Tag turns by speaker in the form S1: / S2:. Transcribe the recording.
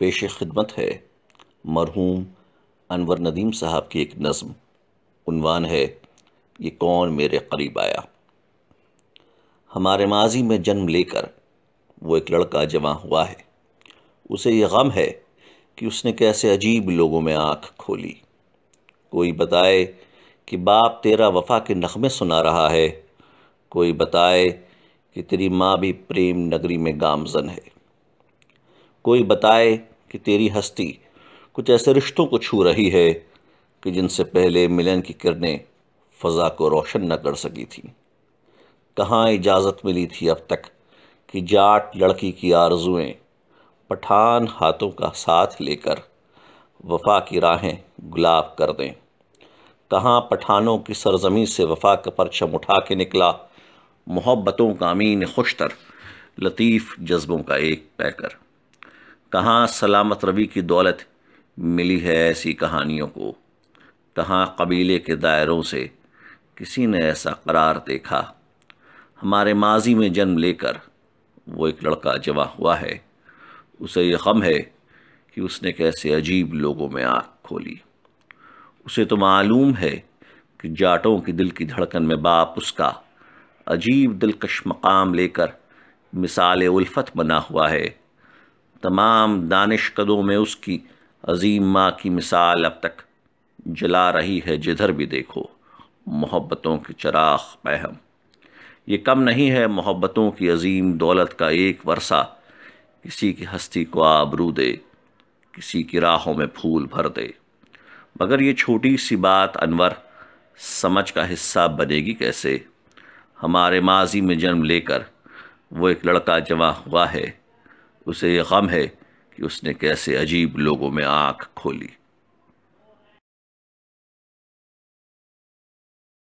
S1: पेश खिदमत है मरहूम अनवर नदीम साहब की एक नज़म उनवान है ये कौन मेरे करीब आया हमारे माजी में जन्म लेकर वो एक लड़का जमा हुआ है उसे ये गम है कि उसने कैसे अजीब लोगों में आँख खोली कोई बताए कि बाप तेरा वफा के नगमे सुना रहा है कोई बताए कि तेरी माँ भी प्रेम नगरी में गामजन है कोई बताए कि तेरी हस्ती कुछ ऐसे रिश्तों को छू रही है कि जिनसे पहले मिलन की किरणें फ़ज़ा को रोशन न कर सकी थी कहाँ इजाज़त मिली थी अब तक कि जाट लड़की की आरजुएं पठान हाथों का साथ लेकर वफा की राहें गुलाब कर दें कहाँ पठानों की सरजमी से वफा का परचम उठा के निकला मोहब्बतों का अमीन खुशतर लतीफ़ जज्बों का एक पैकर कहाँ सलामत रवि की दौलत मिली है ऐसी कहानियों को कहाँ कबीले के दायरों से किसी ने ऐसा करार देखा हमारे माजी में जन्म लेकर वो एक लड़का जमा हुआ है उसे ये गम है कि उसने कैसे अजीब लोगों में आँख खोली उसे तो मालूम है कि जाटों के दिल की धड़कन में बाप उसका अजीब दिलकश मकाम लेकर मिसाल उल्फत बना हुआ है तमाम दानिश कदों में उसकी अजीम माँ की मिसाल अब तक जला रही है जिधर भी देखो मोहब्बतों के चराग पहम ये कम नहीं है मोहब्बतों की अजीम दौलत का एक वर्षा किसी की हस्ती को आबरू दे किसी की राहों में फूल भर दे मगर ये छोटी सी बात अनवर समझ का हिस्सा बनेगी कैसे हमारे माजी में जन्म लेकर वो एक लड़का जमा हुआ है उसे ये गम है कि उसने कैसे अजीब लोगों में आँख खोली